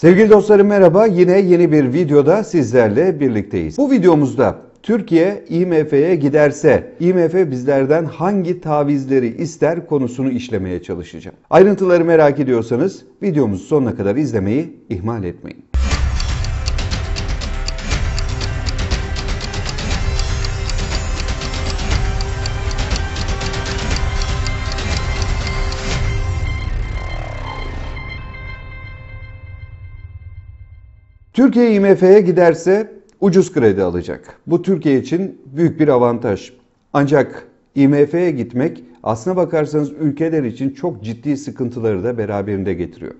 Sevgili dostlarım merhaba. Yine yeni bir videoda sizlerle birlikteyiz. Bu videomuzda Türkiye IMF'ye giderse IMF bizlerden hangi tavizleri ister konusunu işlemeye çalışacağım. Ayrıntıları merak ediyorsanız videomuzu sonuna kadar izlemeyi ihmal etmeyin. Türkiye IMF'ye giderse ucuz kredi alacak. Bu Türkiye için büyük bir avantaj. Ancak IMF'ye gitmek aslına bakarsanız ülkeler için çok ciddi sıkıntıları da beraberinde getiriyor.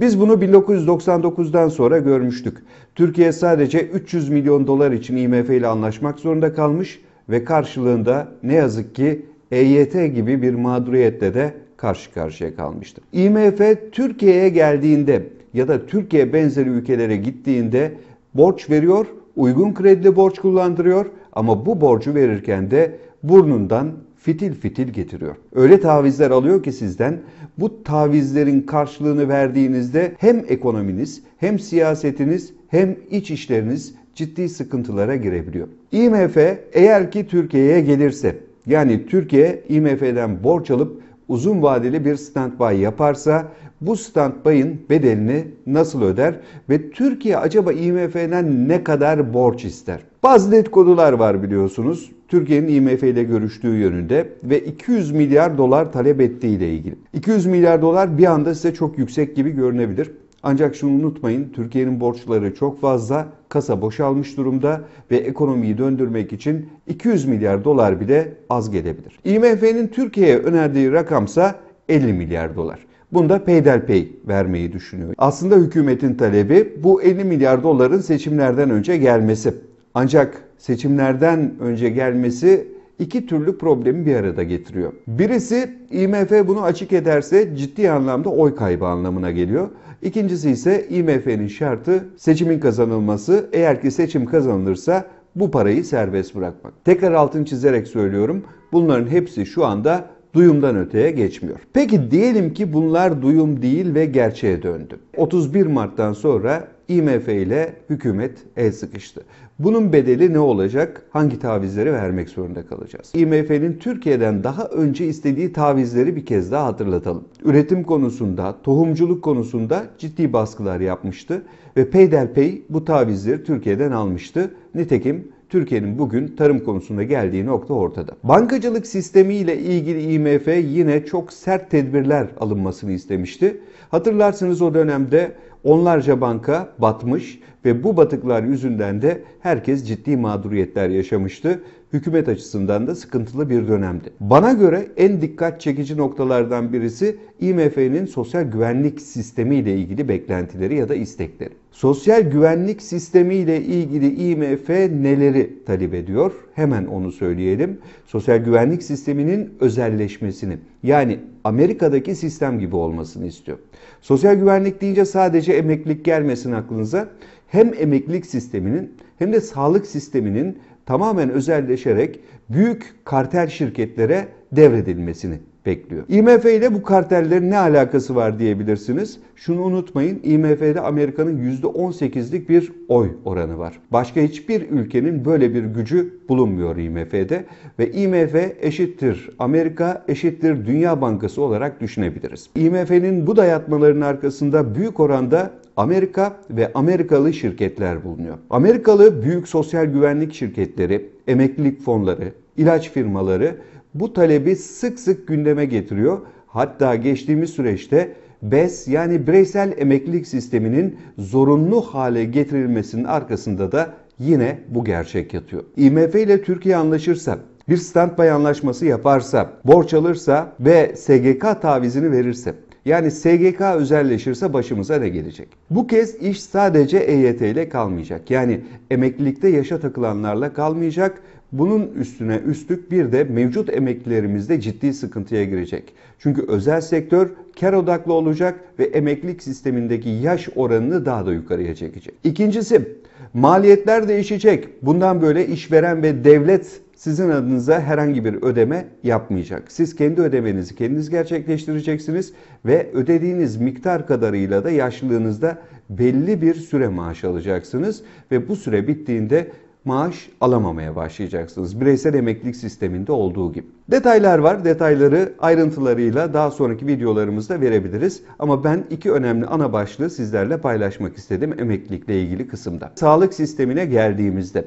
Biz bunu 1999'dan sonra görmüştük. Türkiye sadece 300 milyon dolar için IMF ile anlaşmak zorunda kalmış ve karşılığında ne yazık ki EYT gibi bir mağduriyette de karşı karşıya kalmıştı. IMF Türkiye'ye geldiğinde ya da Türkiye benzeri ülkelere gittiğinde borç veriyor, uygun kredili borç kullandırıyor ama bu borcu verirken de burnundan fitil fitil getiriyor. Öyle tavizler alıyor ki sizden bu tavizlerin karşılığını verdiğinizde hem ekonominiz hem siyasetiniz hem iç işleriniz ciddi sıkıntılara girebiliyor. IMF eğer ki Türkiye'ye gelirse yani Türkiye IMF'den borç alıp uzun vadeli bir standby yaparsa bu standby'ın bedelini nasıl öder ve Türkiye acaba IMF'den ne kadar borç ister? Bazı dedikodular var biliyorsunuz. Türkiye'nin IMF ile görüştüğü yönünde ve 200 milyar dolar talep ettiği ile ilgili. 200 milyar dolar bir anda size çok yüksek gibi görünebilir. Ancak şunu unutmayın, Türkiye'nin borçları çok fazla, kasa boşalmış durumda ve ekonomiyi döndürmek için 200 milyar dolar bile az gelebilir. IMF'nin Türkiye'ye önerdiği rakamsa 50 milyar dolar. Bunda peyderpey vermeyi düşünüyor. Aslında hükümetin talebi bu 50 milyar doların seçimlerden önce gelmesi. Ancak seçimlerden önce gelmesi iki türlü problemi bir arada getiriyor. Birisi IMF bunu açık ederse ciddi anlamda oy kaybı anlamına geliyor. İkincisi ise IMF'nin şartı seçimin kazanılması. Eğer ki seçim kazanılırsa bu parayı serbest bırakmak. Tekrar altın çizerek söylüyorum. Bunların hepsi şu anda duyumdan öteye geçmiyor. Peki diyelim ki bunlar duyum değil ve gerçeğe döndü. 31 Mart'tan sonra IMF ile hükümet el sıkıştı. Bunun bedeli ne olacak? Hangi tavizleri vermek zorunda kalacağız? IMF'nin Türkiye'den daha önce istediği tavizleri bir kez daha hatırlatalım. Üretim konusunda, tohumculuk konusunda ciddi baskılar yapmıştı ve peyderpey bu tavizleri Türkiye'den almıştı. Nitekim Türkiye'nin bugün tarım konusunda geldiği nokta ortada. Bankacılık sistemi ile ilgili IMF yine çok sert tedbirler alınmasını istemişti. Hatırlarsınız o dönemde Onlarca banka batmış ve bu batıklar yüzünden de herkes ciddi mağduriyetler yaşamıştı. Hükümet açısından da sıkıntılı bir dönemdi. Bana göre en dikkat çekici noktalardan birisi IMF'nin sosyal güvenlik sistemi ile ilgili beklentileri ya da istekleri. Sosyal güvenlik sistemi ile ilgili IMF neleri talep ediyor? Hemen onu söyleyelim. Sosyal güvenlik sisteminin özelleşmesini yani Amerika'daki sistem gibi olmasını istiyor. Sosyal güvenlik deyince sadece emeklilik gelmesin aklınıza hem emeklilik sisteminin hem de sağlık sisteminin tamamen özelleşerek büyük kartel şirketlere devredilmesini bekliyor. IMF ile bu kartellerin ne alakası var diyebilirsiniz. Şunu unutmayın IMF'de Amerika'nın %18'lik bir oy oranı var. Başka hiçbir ülkenin böyle bir gücü bulunmuyor IMF'de ve IMF eşittir Amerika eşittir Dünya Bankası olarak düşünebiliriz. IMF'nin bu dayatmaların arkasında büyük oranda Amerika ve Amerikalı şirketler bulunuyor. Amerikalı büyük sosyal güvenlik şirketleri, emeklilik fonları, ilaç firmaları bu talebi sık sık gündeme getiriyor. Hatta geçtiğimiz süreçte BES yani bireysel emeklilik sisteminin zorunlu hale getirilmesinin arkasında da yine bu gerçek yatıyor. IMF ile Türkiye anlaşırsa bir standby anlaşması yaparsa, borç alırsa ve SGK tavizini verirse yani SGK özelleşirse başımıza ne gelecek? Bu kez iş sadece EYT ile kalmayacak. Yani emeklilikte yaşa takılanlarla kalmayacak. Bunun üstüne üstlük bir de mevcut emeklilerimizde ciddi sıkıntıya girecek. Çünkü özel sektör kar odaklı olacak ve emeklilik sistemindeki yaş oranını daha da yukarıya çekecek. İkincisi maliyetler değişecek. Bundan böyle işveren ve devlet sizin adınıza herhangi bir ödeme yapmayacak. Siz kendi ödemenizi kendiniz gerçekleştireceksiniz ve ödediğiniz miktar kadarıyla da yaşlılığınızda belli bir süre maaş alacaksınız ve bu süre bittiğinde maaş alamamaya başlayacaksınız. Bireysel emeklilik sisteminde olduğu gibi. Detaylar var. Detayları ayrıntılarıyla daha sonraki videolarımızda verebiliriz. Ama ben iki önemli ana başlığı sizlerle paylaşmak istedim emeklilikle ilgili kısımda. Sağlık sistemine geldiğimizde.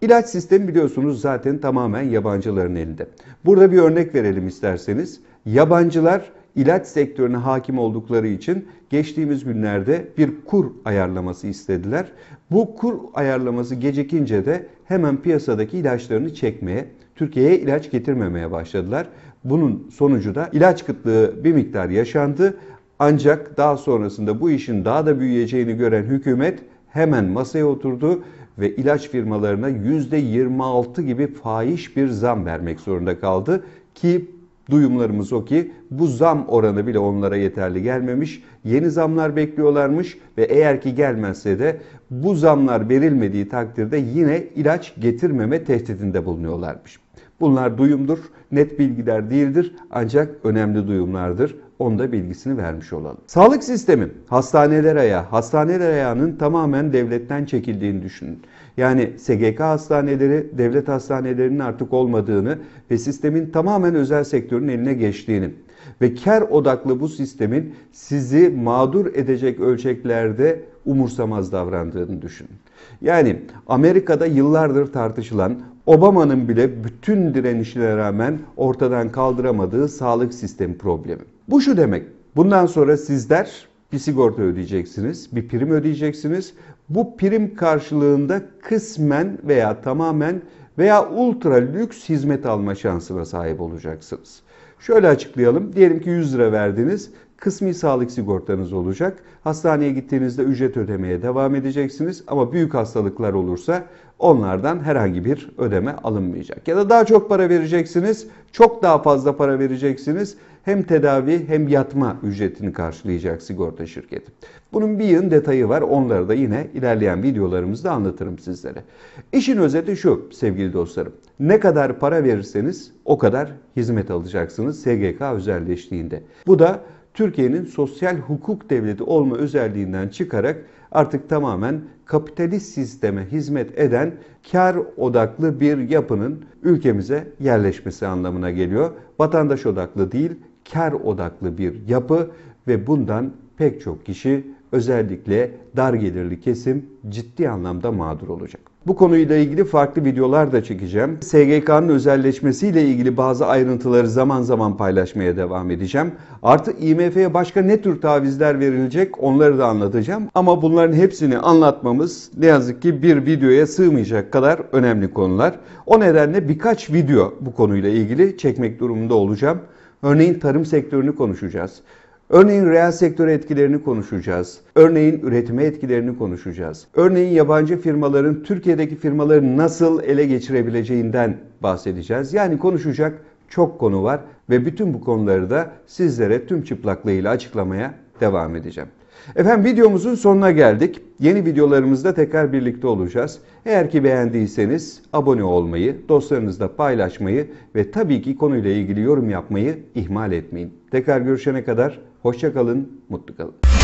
ilaç sistemi biliyorsunuz zaten tamamen yabancıların elinde. Burada bir örnek verelim isterseniz. Yabancılar ilaç sektörüne hakim oldukları için geçtiğimiz günlerde bir kur ayarlaması istediler. Bu kur ayarlaması gecikince de hemen piyasadaki ilaçlarını çekmeye, Türkiye'ye ilaç getirmemeye başladılar. Bunun sonucu da ilaç kıtlığı bir miktar yaşandı. Ancak daha sonrasında bu işin daha da büyüyeceğini gören hükümet hemen masaya oturdu ve ilaç firmalarına %26 gibi fahiş bir zam vermek zorunda kaldı ki Duyumlarımız o ki bu zam oranı bile onlara yeterli gelmemiş. Yeni zamlar bekliyorlarmış ve eğer ki gelmezse de bu zamlar verilmediği takdirde yine ilaç getirmeme tehdidinde bulunuyorlarmış. Bunlar duyumdur, net bilgiler değildir ancak önemli duyumlardır. Onu da bilgisini vermiş olalım. Sağlık sistemi hastaneler ayağı. Hastaneler ayağının tamamen devletten çekildiğini düşünün. Yani SGK hastaneleri devlet hastanelerinin artık olmadığını ve sistemin tamamen özel sektörün eline geçtiğini. Ve kar odaklı bu sistemin sizi mağdur edecek ölçeklerde umursamaz davrandığını düşünün. Yani Amerika'da yıllardır tartışılan Obama'nın bile bütün direnişlere rağmen ortadan kaldıramadığı sağlık sistemi problemi. Bu şu demek. Bundan sonra sizler bir sigorta ödeyeceksiniz, bir prim ödeyeceksiniz. Bu prim karşılığında kısmen veya tamamen veya ultra lüks hizmet alma şansına sahip olacaksınız. Şöyle açıklayalım. Diyelim ki 100 lira verdiniz kısmi sağlık sigortanız olacak. Hastaneye gittiğinizde ücret ödemeye devam edeceksiniz ama büyük hastalıklar olursa onlardan herhangi bir ödeme alınmayacak. Ya da daha çok para vereceksiniz, çok daha fazla para vereceksiniz. Hem tedavi hem yatma ücretini karşılayacak sigorta şirketi. Bunun bir yığın detayı var. Onları da yine ilerleyen videolarımızda anlatırım sizlere. İşin özeti şu sevgili dostlarım. Ne kadar para verirseniz o kadar hizmet alacaksınız SGK özelleştiğinde. Bu da Türkiye'nin sosyal hukuk devleti olma özelliğinden çıkarak artık tamamen kapitalist sisteme hizmet eden kar odaklı bir yapının ülkemize yerleşmesi anlamına geliyor. Vatandaş odaklı değil, kar odaklı bir yapı ve bundan pek çok kişi özellikle dar gelirli kesim ciddi anlamda mağdur olacak. Bu konuyla ilgili farklı videolar da çekeceğim. SGK'nın özelleşmesiyle ilgili bazı ayrıntıları zaman zaman paylaşmaya devam edeceğim. Artı IMF'ye başka ne tür tavizler verilecek onları da anlatacağım. Ama bunların hepsini anlatmamız ne yazık ki bir videoya sığmayacak kadar önemli konular. O nedenle birkaç video bu konuyla ilgili çekmek durumunda olacağım. Örneğin tarım sektörünü konuşacağız. Örneğin reel sektöre etkilerini konuşacağız. Örneğin üretime etkilerini konuşacağız. Örneğin yabancı firmaların Türkiye'deki firmaları nasıl ele geçirebileceğinden bahsedeceğiz. Yani konuşacak çok konu var ve bütün bu konuları da sizlere tüm çıplaklığıyla açıklamaya devam edeceğim. Efendim videomuzun sonuna geldik. Yeni videolarımızda tekrar birlikte olacağız. Eğer ki beğendiyseniz abone olmayı, dostlarınızla paylaşmayı ve tabii ki konuyla ilgili yorum yapmayı ihmal etmeyin. Tekrar görüşene kadar Hoşçakalın, mutlu kalın.